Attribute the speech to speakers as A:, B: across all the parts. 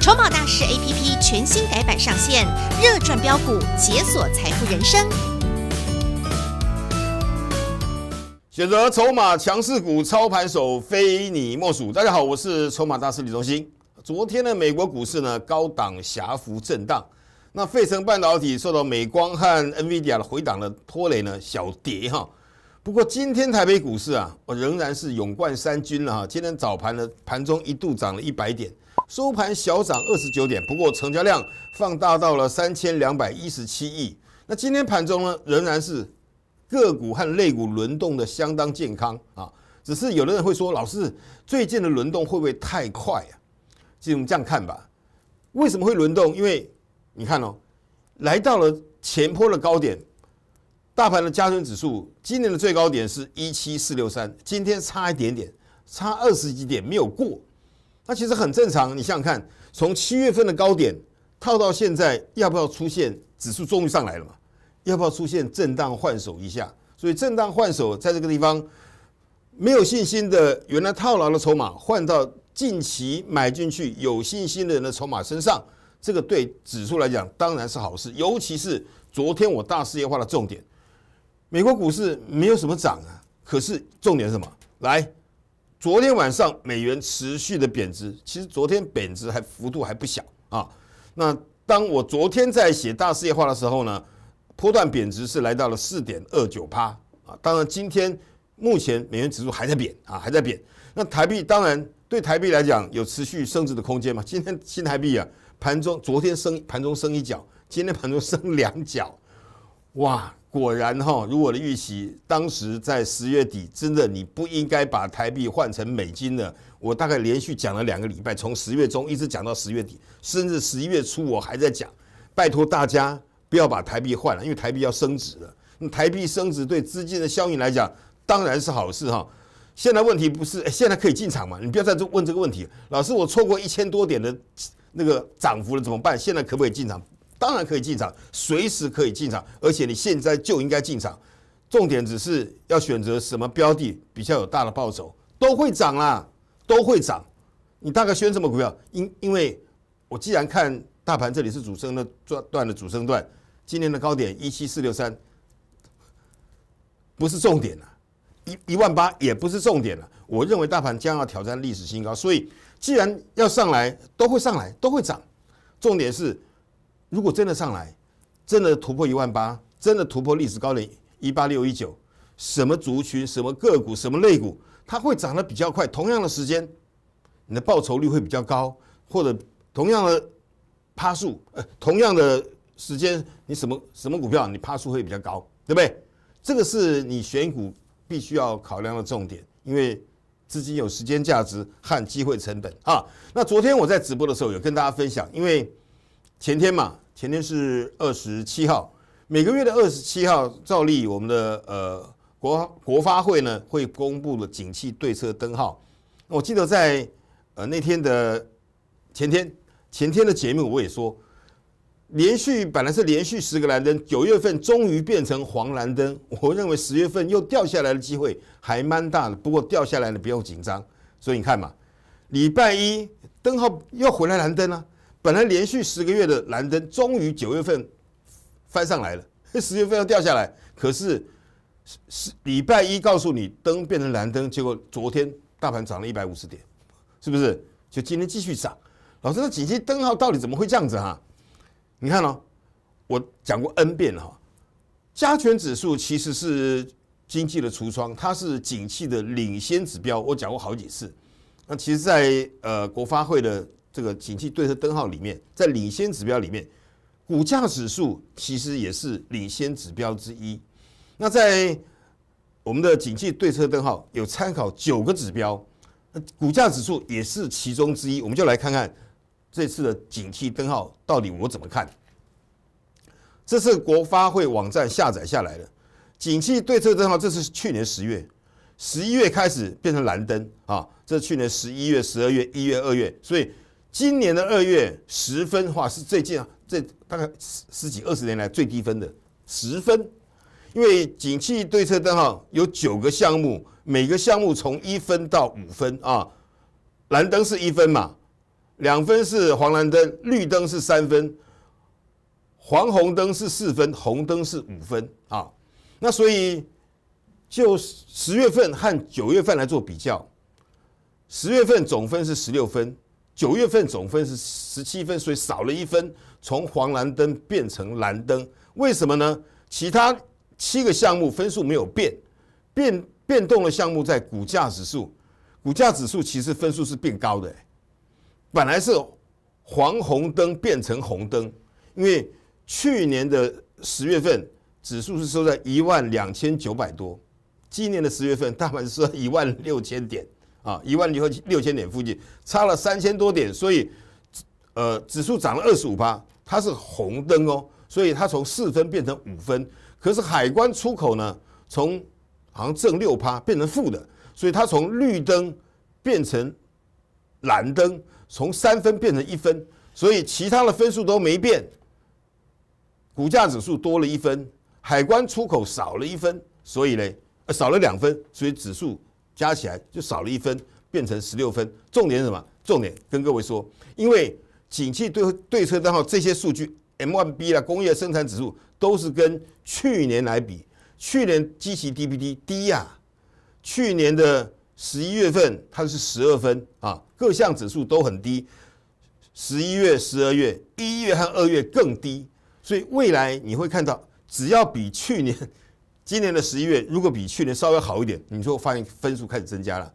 A: 筹码大师 A P P 全新改版上线，热赚标股，解锁财富人生。选择筹码强势股，操盘手非你莫属。大家好，我是筹码大师李忠新。昨天的美国股市呢，高档狭幅震荡。那费城半导体受到美光和 N V i D i A 的回档的拖累呢，小跌哈。不过今天台北股市啊，我仍然是勇冠三军了哈。今天早盘的盘中一度涨了一百点，收盘小涨二十九点。不过成交量放大到了三千两百一十七亿。那今天盘中呢，仍然是个股和类股轮动的相当健康啊。只是有的人会说，老师最近的轮动会不会太快啊？就我们这样看吧。为什么会轮动？因为你看哦，来到了前坡的高点。大盘的加权指数今年的最高点是一七四六三，今天差一点点，差二十几点没有过，那其实很正常。你想想看，从七月份的高点套到现在，要不要出现指数终于上来了嘛？要不要出现震荡换手一下？所以震荡换手在这个地方，没有信心的原来套牢的筹码换到近期买进去有信心的人的筹码身上，这个对指数来讲当然是好事。尤其是昨天我大事业化的重点。美国股市没有什么涨啊，可是重点是什么？来，昨天晚上美元持续的贬值，其实昨天贬值还幅度还不小啊。那当我昨天在写大事业化的时候呢，波段贬值是来到了四点二九趴啊。当然今天目前美元指数还在贬啊，还在贬。那台币当然对台币来讲有持续升值的空间嘛。今天新台币啊，盘中昨天升盘中升一角，今天盘中升两角，哇！果然哈，如我的预期，当时在十月底，真的你不应该把台币换成美金的。我大概连续讲了两个礼拜，从十月中一直讲到十月底，甚至十一月初，我还在讲，拜托大家不要把台币换了，因为台币要升值了。台币升值对资金的效应来讲，当然是好事哈。现在问题不是现在可以进场嘛？你不要再问这个问题。老师，我错过一千多点的那个涨幅了，怎么办？现在可不可以进场？当然可以进场，随时可以进场，而且你现在就应该进场。重点只是要选择什么标的比较有大的报酬，都会涨啦，都会涨。你大概选什么股票？因因为，我既然看大盘这里是主升的段段的主升段，今年的高点一七四六三不是重点了，一一万八也不是重点了。我认为大盘将要挑战历史新高，所以既然要上来，都会上来，都会涨。重点是。如果真的上来，真的突破一万八，真的突破历史高点一八六一九，什么族群、什么个股，什么类股，它会涨得比较快。同样的时间，你的报酬率会比较高，或者同样的趴数，呃，同样的时间，你什么什么股票，你趴数会比较高，对不对？这个是你选股必须要考量的重点，因为资金有时间价值和机会成本啊。那昨天我在直播的时候有跟大家分享，因为。前天嘛，前天是二十七号，每个月的二十七号，照例我们的呃国国发会呢会公布了景气对策灯号。我记得在呃那天的前天前天的节目，我也说，连续本来是连续十个蓝灯，九月份终于变成黄蓝灯，我认为十月份又掉下来的机会还蛮大的，不过掉下来了不要紧张。所以你看嘛，礼拜一灯号又回来蓝灯了。本来连续十个月的蓝灯，终于九月份翻上来了。十月份要掉下来，可是是礼拜一告诉你灯变成蓝灯，结果昨天大盘涨了一百五十点，是不是？就今天继续涨，老师，那景气灯号到底怎么会这样子啊？你看哦，我讲过 N 遍了哈，加权指数其实是经济的橱窗，它是景气的领先指标，我讲过好几次。那其实，在呃国发会的。这个景气对策灯号里面，在领先指标里面，股价指数其实也是领先指标之一。那在我们的景气对策灯号有参考九个指标，股价指数也是其中之一。我们就来看看这次的景气灯号到底我怎么看。这是国发会网站下载下来的景气对策灯号，这是去年十月、十一月开始变成蓝灯啊，这是去年十一月、十二月、一月、二月，所以。今年的二月十分，哇，是最近啊，这大概十十几二十年来最低分的十分，因为景气对策灯号有九个项目，每个项目从一分到五分啊，蓝灯是一分嘛，两分是黄蓝灯，绿灯是三分，黄红灯是四分，红灯是五分啊，那所以就十月份和九月份来做比较，十月份总分是十六分。九月份总分是十七分，所以少了一分，从黄蓝灯变成蓝灯，为什么呢？其他七个项目分数没有变，变变动的项目在股价指数，股价指数其实分数是变高的，本来是黄红灯变成红灯，因为去年的十月份指数是收在一万两千九百多，今年的十月份大盘是在一万六千点。啊，一万零六六千点附近差了三千多点，所以，呃，指数涨了二十五趴，它是红灯哦，所以它从四分变成五分。可是海关出口呢，从好像正六趴变成负的，所以它从绿灯变成蓝灯，从三分变成一分，所以其他的分数都没变。股价指数多了一分，海关出口少了一分，所以呢，少了两分，所以指数。加起来就少了一分，变成十六分。重点是什么？重点跟各位说，因为景气对对策账号这些数据 m one b 啦、工业生产指数都是跟去年来比，去年基其 d p d 低呀。去年的十一月份它是十二分啊，各项指数都很低。十一月、十二月、一月和二月更低，所以未来你会看到，只要比去年。今年的十一月，如果比去年稍微好一点，你会发现分数开始增加了。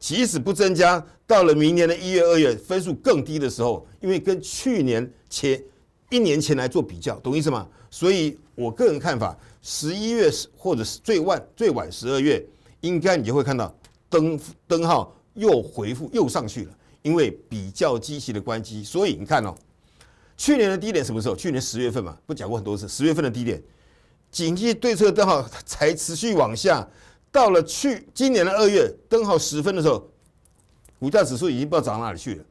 A: 即使不增加，到了明年的一月、二月，分数更低的时候，因为跟去年前一年前来做比较，懂意思吗？所以我个人看法，十一月或者是最晚最晚十二月，应该你就会看到灯灯号又回复又上去了，因为比较机器的关机。所以你看哦，去年的低点什么时候？去年十月份嘛，不讲过很多次，十月份的低点。景气对策灯号才持续往下，到了去今年的二月灯号十分的时候，股价指数已经不知道涨哪里去了。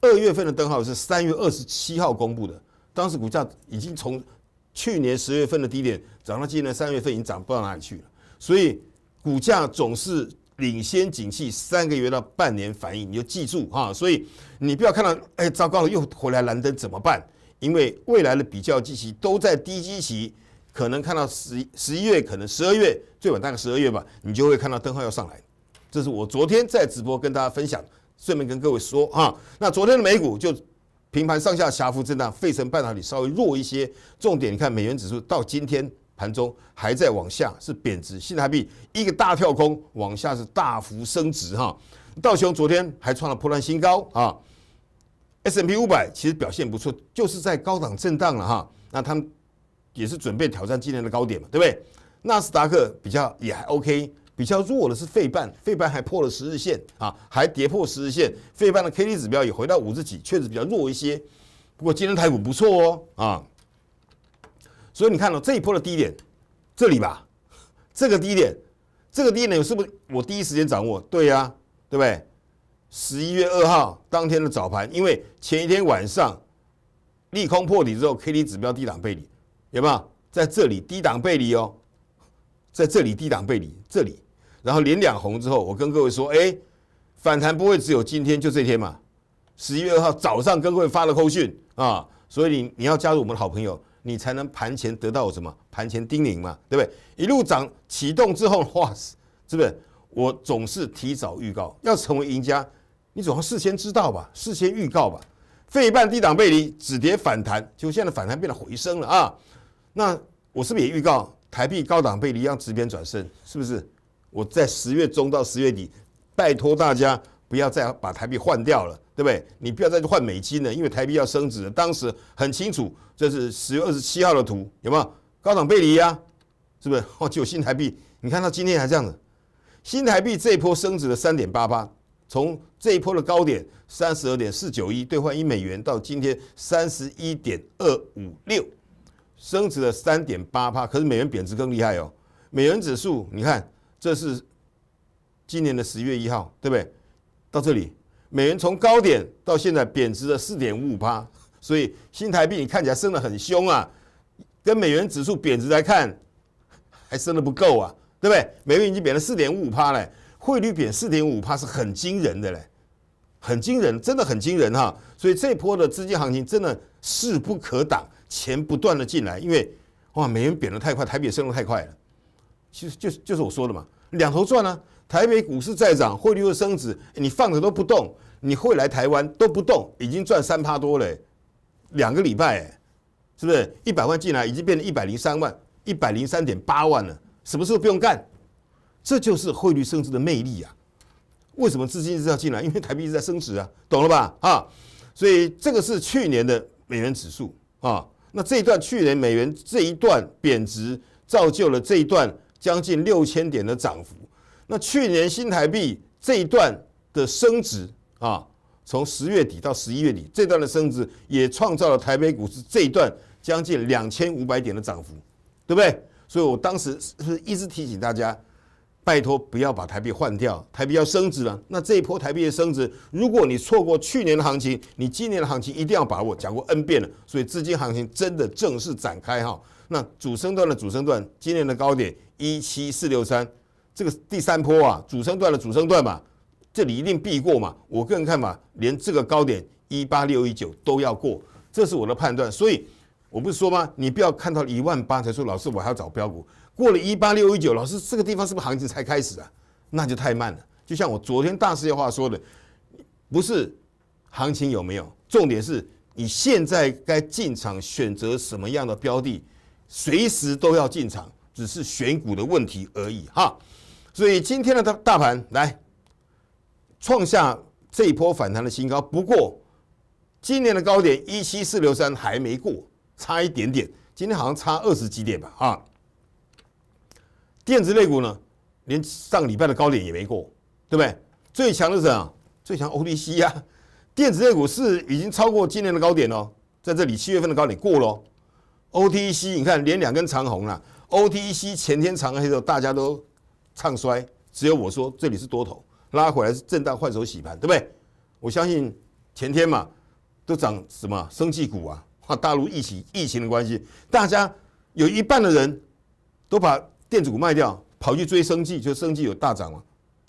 A: 二月份的灯号是三月二十七号公布的，当时股价已经从去年十月份的低点涨到今年三月份，已经涨不到哪里去了。所以股价总是领先景气三个月到半年反应，你就记住哈。所以你不要看到哎糟糕又回来蓝灯怎么办？因为未来的比较机器都在低基期。可能看到十十一月，可能十二月最晚大概十二月吧，你就会看到灯号要上来。这是我昨天在直播跟大家分享，顺便跟各位说啊。那昨天的美股就平盘上下小幅震荡，费城半导体稍微弱一些。重点你看美元指数到今天盘中还在往下，是贬值；新台币一个大跳空往下是大幅升值哈。道琼昨天还创了破烂新高啊。S M P 五百其实表现不错，就是在高档震荡了哈。那他们也是准备挑战今天的高点嘛，对不对？纳斯达克比较也还 OK，比较弱的是费半，费半还破了十日线啊，还跌破十日线，费半的 KD 指标也回到五十几，确实比较弱一些。不过今天台股不错哦啊，所以你看到这一波的低点，这里吧，这个低点，这个低点是不是我第一时间掌握？对呀，对不对？十一月二号当天的早盘，因为前一天晚上利空破底之后，KD 指标低档背离。有没有在这里低档背离哦？在这里低档背离，这里，然后连两红之后，我跟各位说，哎，反弹不会只有今天就这天嘛？十一月二号早上跟各位发了口讯啊，所以你你要加入我们的好朋友，你才能盘前得到什么？盘前叮咛嘛，对不对？一路涨启动之后，哇塞，是不是？我总是提早预告，要成为赢家，你总要事先知道吧？事先预告吧。费半低档背离止跌反弹，就果现在反弹变得回升了啊！那我是不是也预告台币高档背离要直边转升？是不是？我在十月中到十月底，拜托大家不要再把台币换掉了，对不对？你不要再换美金了，因为台币要升值。当时很清楚，这是十月二十七号的图，有没有高档背离啊？是不是？哦，就新台币，你看到今天还这样子，新台币这一波升值了三点八八，从这一波的高点三十二点四九一兑换一美元，到今天三十一点二五六。升值了三点八帕，可是美元贬值更厉害哦。美元指数，你看，这是今年的十月一号，对不对？到这里，美元从高点到现在贬值了四点五五帕。所以新台币你看起来升得很凶啊，跟美元指数贬值来看，还升得不够啊，对不对？美元已经贬了四点五五帕嘞，汇率贬四点五帕是很惊人的嘞，很惊人，真的很惊人哈。所以这波的资金行情真的势不可挡。钱不断的进来，因为哇，美元贬得太快，台也升得太快了。其实就就是我说的嘛，两头赚啊。台北股市在涨，汇率又升值，你放着都不动，你会来台湾都不动，已经赚三趴多了，两个礼拜，是不是？一百万进来，已经变成一百零三万，一百零三点八万了。什么时候不用干？这就是汇率升值的魅力啊！为什么资金一直要进来？因为台币直在升值啊，懂了吧？啊，所以这个是去年的美元指数啊。那这一段去年美元这一段贬值，造就了这一段将近六千点的涨幅。那去年新台币这一段的升值啊，从十月底到十一月底，这段的升值也创造了台北股市这一段将近两千五百点的涨幅，对不对？所以我当时是一直提醒大家。拜托，不要把台币换掉，台币要升值了。那这一波台币的升值，如果你错过去年的行情，你今年的行情一定要把握，讲过 N 遍了。所以资金行情真的正式展开哈。那主升段的主升段，今年的高点一七四六三，这个第三波啊，主升段的主升段嘛，这里一定必过嘛。我个人看法，连这个高点一八六一九都要过，这是我的判断。所以我不是说吗？你不要看到一万八才说老师，我还要找标股。过了一八六一九，老师这个地方是不是行情才开始啊？那就太慢了。就像我昨天大师的话说的，不是行情有没有，重点是你现在该进场选择什么样的标的，随时都要进场，只是选股的问题而已哈。所以今天的大大盘来创下这一波反弹的新高，不过今年的高点一七四六三还没过，差一点点，今天好像差二十几点吧啊。电子类股呢，连上礼拜的高点也没过，对不对？最强的是啊，最强 OTC 啊，电子类股是已经超过今年的高点哦，在这里七月份的高点过喽。OTC 你看连两根长红了。OTC 前天长黑的时候大家都唱衰，只有我说这里是多头，拉回来是震荡换手洗盘，对不对？我相信前天嘛都涨什么？生绩股啊，大陆疫情疫情的关系，大家有一半的人都把。电子股卖掉，跑去追生绩，就生绩有大涨了，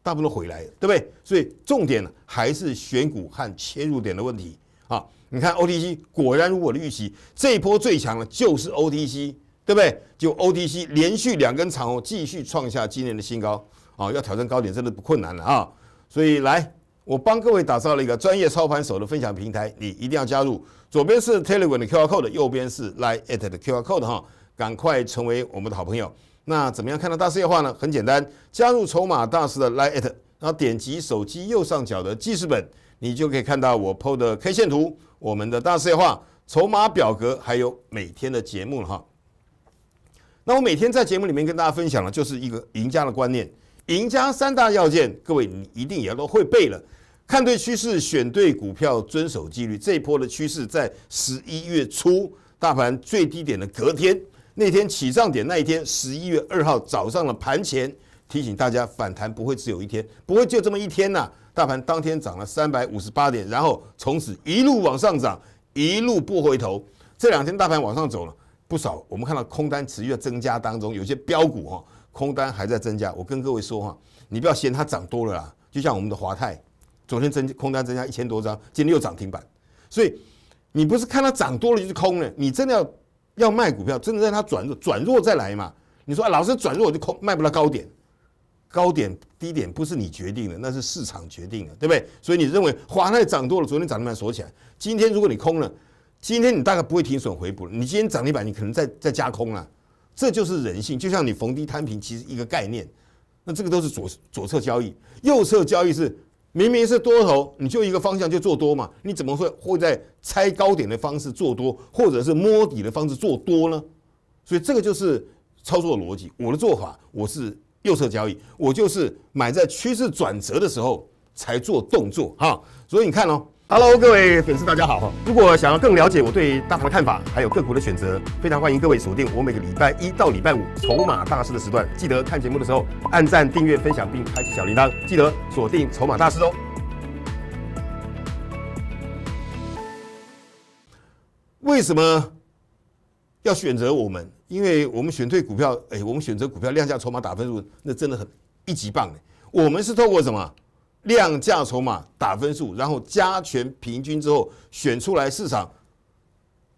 A: 大部分都回来了，对不对？所以重点还是选股和切入点的问题啊！你看 O T C 果然如我的预期，这一波最强的，就是 O T C，对不对？就 O T C 连续两根长红，继续创下今年的新高啊！要挑战高点真的不困难了啊！所以来，我帮各位打造了一个专业操盘手的分享平台，你一定要加入。左边是 Telegram 的 Q R Code，右边是 Line at 的 Q R Code 哈！赶快成为我们的好朋友。那怎么样看到大势夜话呢？很简单，加入筹码大师的 liat，然后点击手机右上角的记事本，你就可以看到我 PO 的 K 线图、我们的大势夜话、筹码表格，还有每天的节目了哈。那我每天在节目里面跟大家分享的就是一个赢家的观念，赢家三大要件，各位你一定也都会背了：看对趋势、选对股票、遵守纪律。这一波的趋势在十一月初大盘最低点的隔天。那天起涨点那一天，十一月二号早上的盘前提醒大家，反弹不会只有一天，不会就这么一天呐。大盘当天涨了三百五十八点，然后从此一路往上涨，一路不回头。这两天大盘往上走了不少，我们看到空单持续的增加当中，有些标股哦、空单还在增加。我跟各位说哈，你不要嫌它涨多了啦。就像我们的华泰，昨天增空单增加一千多张，今天又涨停板。所以你不是看它涨多了就是空了，你真的要。要卖股票，真的让它转弱，转弱再来嘛？你说老是转弱，我就空卖不到高点，高点低点不是你决定的，那是市场决定的，对不对？所以你认为华泰涨多了，昨天涨停板锁起来，今天如果你空了，今天你大概不会停损回补了。你今天涨停板，你可能再再加空了，这就是人性。就像你逢低摊平，其实一个概念，那这个都是左左侧交易，右侧交易是。明明是多头，你就一个方向就做多嘛？你怎么会会在拆高点的方式做多，或者是摸底的方式做多呢？所以这个就是操作逻辑。我的做法，我是右侧交易，我就是买在趋势转折的时候才做动作哈。所以你看哦。Hello，各位粉丝，大家好！如果想要更了解我对大盘的看法，还有个股的选择，非常欢迎各位锁定我每个礼拜一到礼拜五《筹码大师》的时段。记得看节目的时候按赞、订阅、分享，并开启小铃铛。记得锁定《筹码大师》哦。为什么要选择我们？因为我们选对股票，哎，我们选择股票量价筹码打分数，那真的很一级棒的。我们是透过什么？量价筹码打分数，然后加权平均之后选出来市场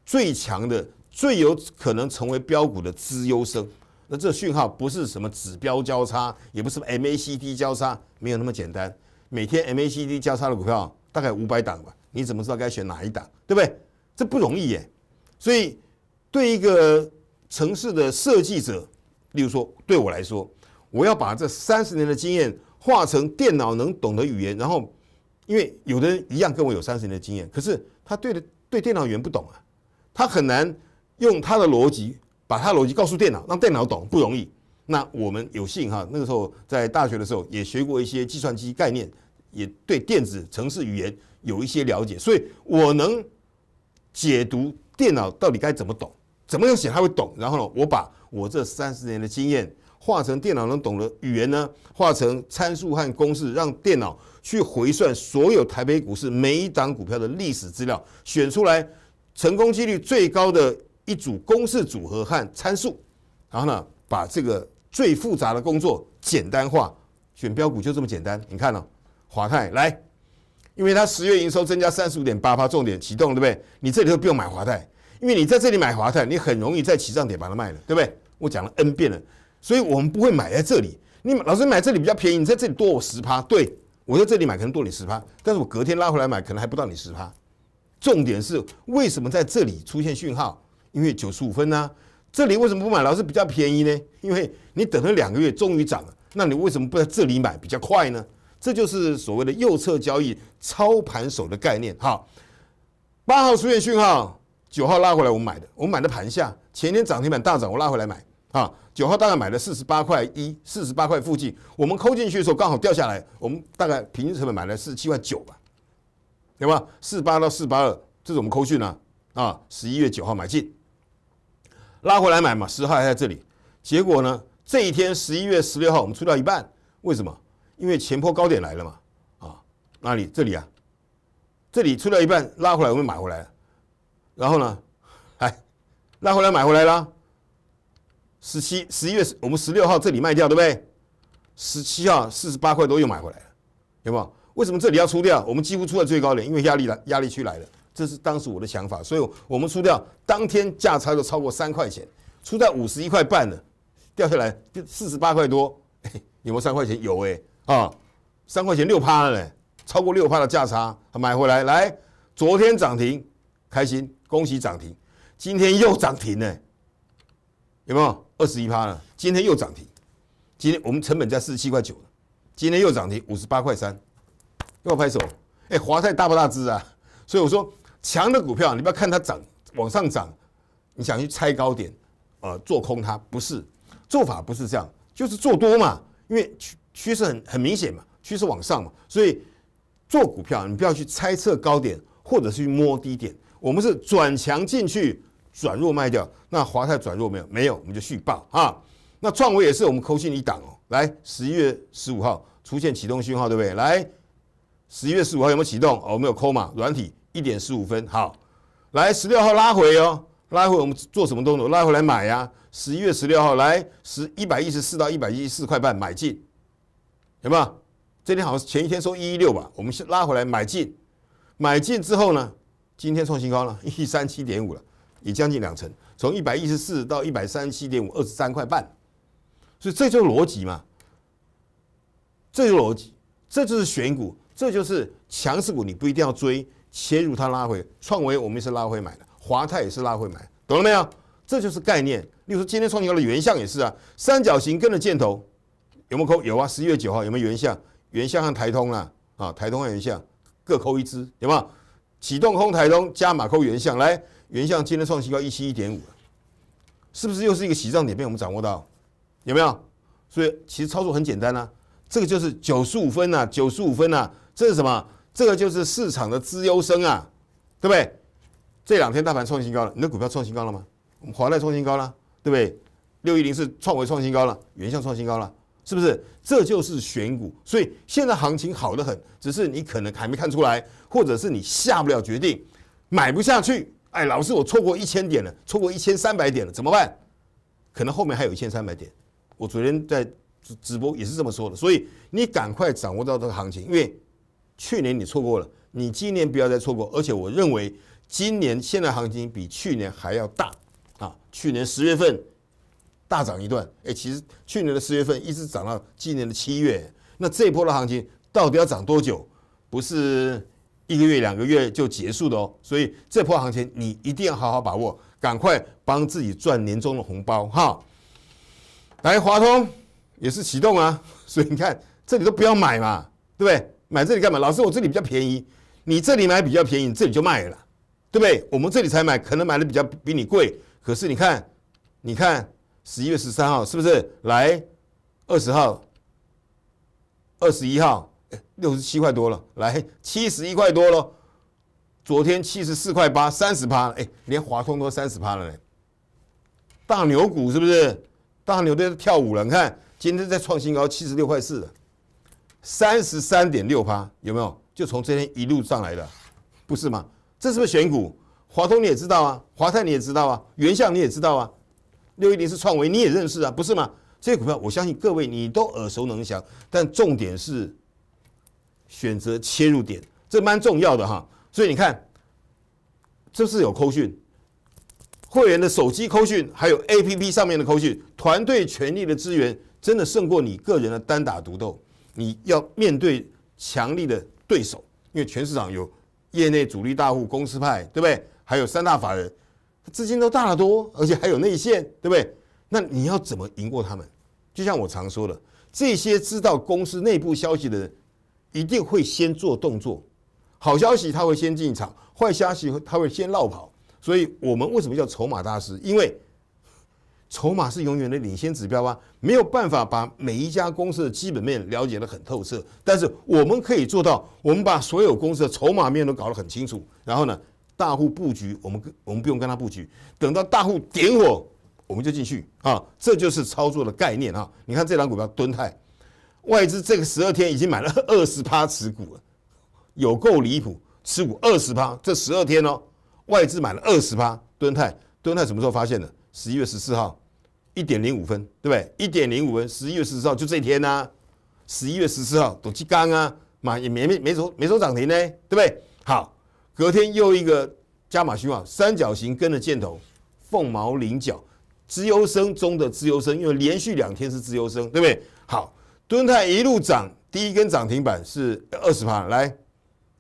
A: 最强的、最有可能成为标股的资优生。那这个讯号不是什么指标交叉，也不是 MACD 交叉，没有那么简单。每天 MACD 交叉的股票大概五百档吧，你怎么知道该选哪一档？对不对？这不容易耶。所以，对一个城市的设计者，例如说对我来说，我要把这三十年的经验。化成电脑能懂的语言，然后，因为有的人一样跟我有三十年的经验，可是他对的对电脑语言不懂啊，他很难用他的逻辑，把他逻辑告诉电脑，让电脑懂不容易。那我们有幸哈，那个时候在大学的时候也学过一些计算机概念，也对电子城市语言有一些了解，所以我能解读电脑到底该怎么懂，怎么样写他会懂，然后呢，我把我这三十年的经验。化成电脑能懂的语言呢？化成参数和公式，让电脑去回算所有台北股市每一档股票的历史资料，选出来成功几率最高的一组公式组合和参数。然后呢，把这个最复杂的工作简单化，选标股就这么简单。你看呢？华泰来，因为它十月营收增加三十五点八趴，重点启动对不对？你这里就不用买华泰，因为你在这里买华泰，你很容易在起涨点把它卖了，对不对？我讲了 N 遍了。所以我们不会买在这里。你老师买这里比较便宜，你在这里多我十趴。对我在这里买可能多你十趴，但是我隔天拉回来买可能还不到你十趴。重点是为什么在这里出现讯号？因为九十五分呢。这里为什么不买？老师比较便宜呢？因为你等了两个月终于涨了，那你为什么不在这里买比较快呢？这就是所谓的右侧交易操盘手的概念。好，八号出现讯号，九号拉回来我买的，我买的盘下前天涨停板大涨，我拉回来买啊。九号大概买了四十八块一，四十八块附近，我们抠进去的时候刚好掉下来，我们大概平均成本买了四十七块九吧，对吧？四八到四八二，这是我们抠去呢，啊，十一月九号买进，拉回来买嘛，十号还在这里，结果呢，这一天十一月十六号我们出掉一半，为什么？因为前坡高点来了嘛，啊，哪里？这里啊，这里出掉一半，拉回来我们买回来然后呢，哎，拉回来买回来了。十七十一月，我们十六号这里卖掉，对不对？十七号四十八块多又买回来了，有没有？为什么这里要出掉？我们几乎出在最高点，因为压力来压力区来了，这是当时我的想法，所以我们出掉，当天价差都超过三块钱，出在五十一块半呢，掉下来四十八块多，有没有三块钱？有哎，啊，三块钱六趴了嘞，超过六趴的价差，买回来来，昨天涨停，开心，恭喜涨停，今天又涨停呢，有没有？二十一趴了，今天又涨停。今天我们成本价四十七块九今天又涨停五十八块三，又拍手。哎，华泰大不大只啊？所以我说，强的股票你不要看它涨往上涨，你想去猜高点，呃，做空它不是，做法不是这样，就是做多嘛，因为趋趋势很很明显嘛，趋势往上嘛，所以做股票你不要去猜测高点，或者是摸低点，我们是转强进去。转弱卖掉，那华泰转弱没有？没有，我们就续报啊。那创维也是我们扣信一档哦。来，十一月十五号出现启动信号，对不对？来，十一月十五号有没有启动？哦，没有扣嘛。软体一点十五分，好。来，十六号拉回哦，拉回我们做什么动作？拉回来买呀。十一月十六号来十一百一十四到一百一十四块半买进，行有？这天好像前一天收一一六吧，我们先拉回来买进，买进之后呢，今天创新高了，一三七点五了。也将近两成，从一百一十四到一百三十七点五，二十三块半，所以这就是逻辑嘛，这就是逻辑，这就是选股，这就是强势股，你不一定要追，切入它拉回，创维我们是拉回买的，华泰也是拉回买，懂了没有？这就是概念。例如说今天创兴的原相也是啊，三角形跟着箭头，有没有扣？有啊，十一月九号有没有原相？原相和台通啦，啊，台通和原相各扣一支，有没有？启动空台通加码扣原相来。原相今天创新高，一七一点五，是不是又是一个洗涨点？被我们掌握到，有没有？所以其实操作很简单啊，这个就是九十五分呐，九十五分呐，这是什么？这个就是市场的资优生啊，对不对？这两天大盘创新高了，你的股票创新高了吗？华泰创新高了，对不对？六一零是创维创新高了，原相创新高了，是不是？这就是选股，所以现在行情好的很，只是你可能还没看出来，或者是你下不了决定，买不下去。哎，老师，我错过一千点了，错过一千三百点了，怎么办？可能后面还有一千三百点。我昨天在直播也是这么说的，所以你赶快掌握到这个行情，因为去年你错过了，你今年不要再错过。而且我认为今年现在行情比去年还要大啊！去年十月份大涨一段，哎，其实去年的十月份一直涨到今年的七月，那这一波的行情到底要涨多久？不是？一个月两个月就结束的哦，所以这波行情你一定要好好把握，赶快帮自己赚年终的红包哈！来，华通也是启动啊，所以你看这里都不要买嘛，对不对？买这里干嘛？老师，我这里比较便宜，你这里买比较便宜，这里就卖了，对不对？我们这里才买，可能买的比较比你贵，可是你看，你看十一月十三号是不是来二十号、二十一号？六十七块多了，来七十一块多了，昨天七十四块八，三十趴了，哎，连华通都三十趴了嘞，大牛股是不是？大牛在跳舞了，你看今天在创新高，七十六块四了，三十三点六趴，有没有？就从这天一路上来的，不是吗？这是不是选股？华通你也知道啊，华泰你也知道啊，元相你也知道啊，六一零是创维，你也认识啊，不是吗？这些股票我相信各位你都耳熟能详，但重点是。选择切入点，这蛮重要的哈。所以你看，这是有扣讯会员的手机扣讯，还有 A P P 上面的扣讯。团队权力的资源真的胜过你个人的单打独斗。你要面对强力的对手，因为全市场有业内主力大户、公司派，对不对？还有三大法人，资金都大得多，而且还有内线，对不对？那你要怎么赢过他们？就像我常说的，这些知道公司内部消息的人。一定会先做动作，好消息他会先进场，坏消息他会先绕跑。所以，我们为什么叫筹码大师？因为筹码是永远的领先指标啊，没有办法把每一家公司的基本面了解的很透彻，但是我们可以做到，我们把所有公司的筹码面都搞得很清楚。然后呢，大户布局，我们我们不用跟他布局，等到大户点火，我们就进去啊，这就是操作的概念啊。你看这张股票蹲泰，外资这个十二天已经买了 二十趴持股了，有够离谱！持股二十趴，这十二天哦，外资买了二十趴。敦泰，敦泰什么时候发现的？十一月十四号一点零五分，对不对？一点零五分，十一月十四号就这一天呐。十一月十四号，董其刚啊，买也没没没收没收涨停呢，对不对？好，隔天又一个加码讯号，三角形跟的箭头，凤毛麟角，自由升中的自由升，因为连续两天是自由升，对不对？好。敦泰一路涨，第一根涨停板是二十趴，来，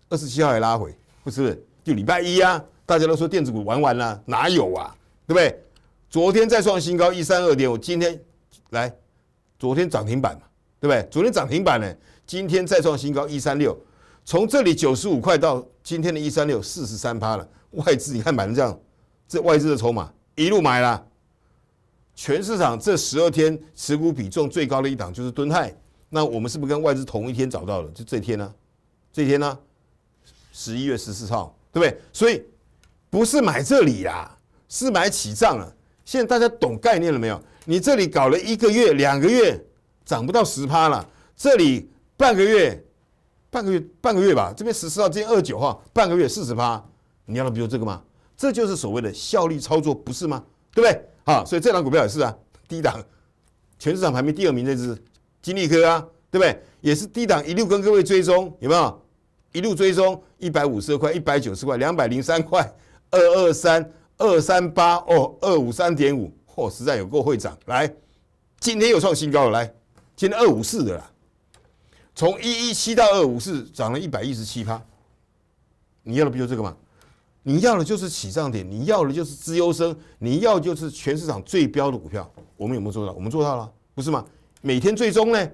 A: 二十七号也拉回，不是？就礼拜一呀，大家都说电子股玩完了，哪有啊？对不对？昨天再创新高一三二点，我今天来，昨天涨停板嘛，对不对？昨天涨停板呢，今天再创新高一三六，从这里九十五块到今天的一三六，四十三趴了。外资你看买成这样，这外资的筹码一路买了。全市场这十二天持股比重最高的一档就是敦泰，那我们是不是跟外资同一天找到的？就这天呢？这天呢？十一月十四号，对不对？所以不是买这里呀，是买起涨了。现在大家懂概念了没有？你这里搞了一个月、两个月，涨不到十趴了。这里半个月、半个月、半个月吧，这边十四号，这边二九号，半个月四十趴，你要的不就这个吗？这就是所谓的效率操作，不是吗？对不对？好，所以这档股票也是啊，低档，全市场排名第二名的只是金利科啊，对不对？也是低档，一路跟各位追踪，有没有？一路追踪，一百五十二块，一百九十块，两百零三块，二二三，二三八哦，二五三点五，嚯，实在有够会涨，来，今天又创新高了，来，今天二五四的啦，从一一七到二五四，涨了一百一十七趴，你要的不就这个吗？你要的就是起涨点，你要的就是资优生，你要就是全市场最标的股票。我们有没有做到？我们做到了，不是吗？每天追踪呢，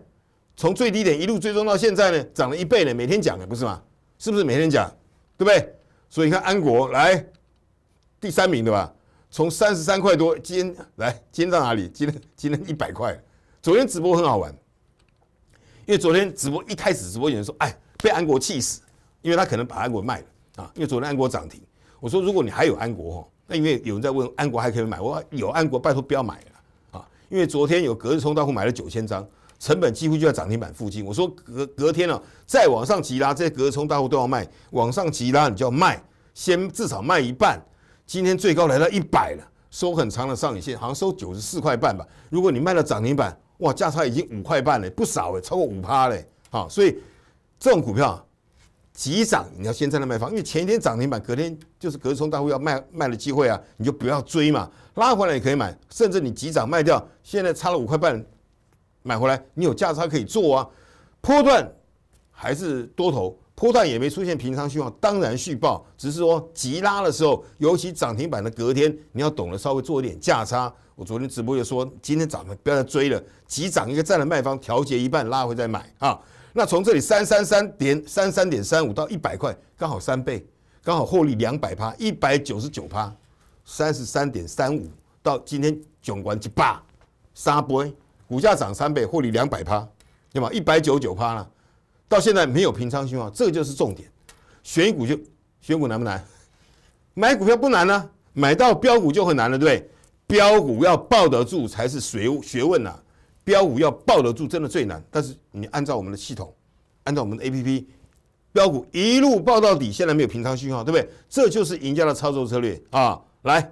A: 从最低点一路追踪到现在呢，涨了一倍呢，每天讲的不是吗？是不是每天讲？对不对？所以你看安国来第三名对吧？从三十三块多，今天来今天到哪里？今天今天一百块。昨天直播很好玩，因为昨天直播一开始，直播有人说：“哎，被安国气死，因为他可能把安国卖了啊。”因为昨天安国涨停。我说，如果你还有安国哈，那因为有人在问安国还可以买，我有安国，拜托不要买了啊！因为昨天有隔日冲到户买了九千张，成本几乎就在涨停板附近。我说隔隔天了，再往上急拉，这些隔日冲大户都要卖，往上急拉你就要卖，先至少卖一半。今天最高来到一百了，收很长的上影线，好像收九十四块半吧。如果你卖了涨停板，哇，价差已经五块半了，不少哎，超过五趴嘞。好，所以这种股票。急涨，你要先站了卖方，因为前一天涨停板，隔天就是隔空大会要卖卖的机会啊，你就不要追嘛，拉回来也可以买，甚至你急涨卖掉，现在差了五块半，买回来你有价差可以做啊。波段还是多头，波段也没出现平仓信号，当然续报，只是说急拉的时候，尤其涨停板的隔天，你要懂得稍微做一点价差。我昨天直播也说，今天涨了不要再追了，急涨一个占了卖方调节一半，拉回再买啊。那从这里三三三点三三点三五到一百块，刚好三倍，刚好获利两百趴，一百九十九趴，三十三点三五到今天总管去啪三波，股价涨三倍，获利两百趴，对吗？一百九十九趴了，到现在没有平仓讯号，这就是重点。选股就选股难不难？买股票不难呢，买到标股就很难了，对？标股要抱得住才是学学问呢。标股要抱得住，真的最难。但是你按照我们的系统，按照我们的 A P P，标股一路抱到底。现在没有平仓信号，对不对？这就是赢家的操作策略啊！来，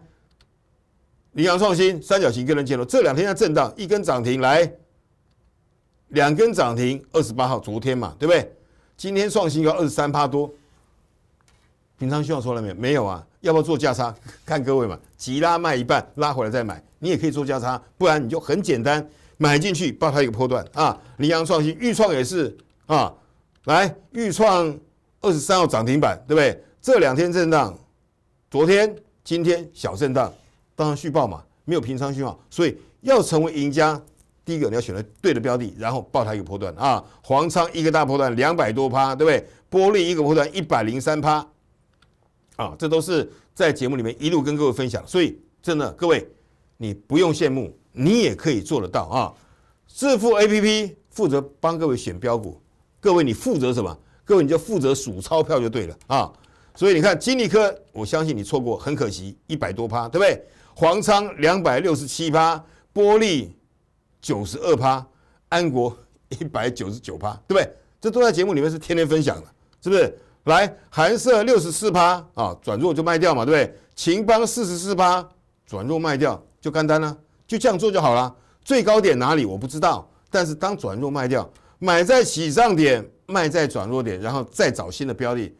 A: 羚羊创新三角形跟人介入。这两天在震荡，一根涨停，来，两根涨停。二十八号昨天嘛，对不对？今天创新高二十三趴多，平仓信号出来没有？没有啊？要不要做价差？看各位嘛，急拉卖一半，拉回来再买。你也可以做价差，不然你就很简单。买进去爆它一个波段啊！羚羊创新、预创也是啊，来预创二十三号涨停板，对不对？这两天震荡，昨天、今天小震荡，当然续报嘛，没有平仓续报，所以要成为赢家，第一个你要选择对的标的，然后爆它一个波段啊！黄仓一个大波段两百多趴，对不对？玻璃一个波段一百零三趴，啊，这都是在节目里面一路跟各位分享，所以真的各位，你不用羡慕。你也可以做得到啊！致富 A P P 负责帮各位选标股，各位你负责什么？各位你就负责数钞票就对了啊！所以你看金立科，我相信你错过很可惜，一百多趴，对不对？黄昌两百六十七趴，玻璃九十二趴，安国一百九十九趴，对不对？这都在节目里面是天天分享的，是不是？来，韩社六十四趴啊，转弱就卖掉嘛，对不对？秦邦四十四趴，转弱卖掉就干单了。就这样做就好了。最高点哪里我不知道，但是当转弱卖掉，买在起涨点，卖在转弱点，然后再找新的标的，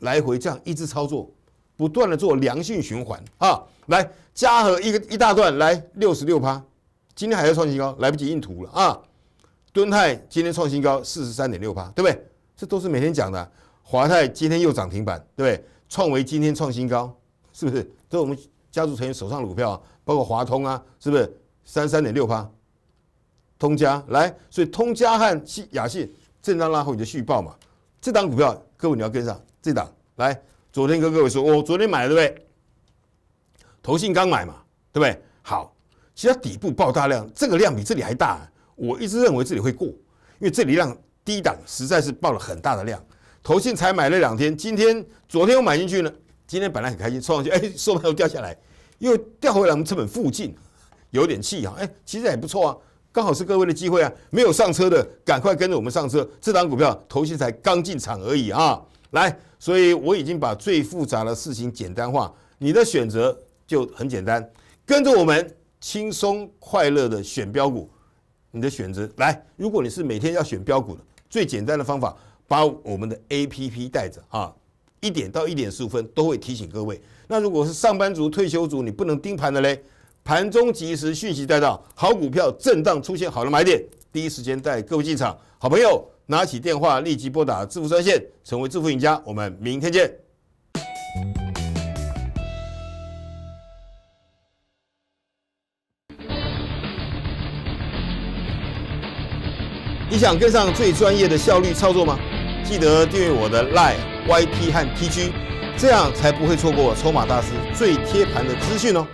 A: 来回这样一直操作，不断的做良性循环啊！来，嘉禾一个一大段来六十六趴，今天还要创新高，来不及印图了啊！敦泰今天创新高四十三点六趴，对不对？这都是每天讲的。华泰今天又涨停板，对不对？创维今天创新高，是不是？这我们。家族成员手上的股票，包括华通啊，是不是三三点六八？通家来，所以通家和信雅信正当拉后就续报嘛。这档股票，各位你要跟上这档。来，昨天跟各位说，我昨天买的对不对？投信刚买嘛，对不对？好，其实底部爆大量，这个量比这里还大。我一直认为这里会过，因为这里量低档实在是爆了很大的量。投信才买了两天，今天昨天我买进去呢。今天本来很开心，冲上去，哎，收盘又掉下来，又掉回来。我们成本附近，有点气哈，哎，其实也不错啊，刚好是各位的机会啊。没有上车的，赶快跟着我们上车。这档股票，投先才刚进场而已啊。来，所以我已经把最复杂的事情简单化，你的选择就很简单，跟着我们轻松快乐的选标股，你的选择。来，如果你是每天要选标股的，最简单的方法，把我们的 A P P 带着啊。一点到一点十五分都会提醒各位。那如果是上班族、退休族，你不能盯盘的嘞。盘中及时讯息带到，好股票震荡出现好的买点，第一时间带各位进场。好朋友拿起电话立即拨打致富专线，成为致富赢家。我们明天见。你想跟上最专业的效率操作吗？记得订阅我的 Line YT 和 TG，这样才不会错过筹抽码大师最贴盘的资讯哦。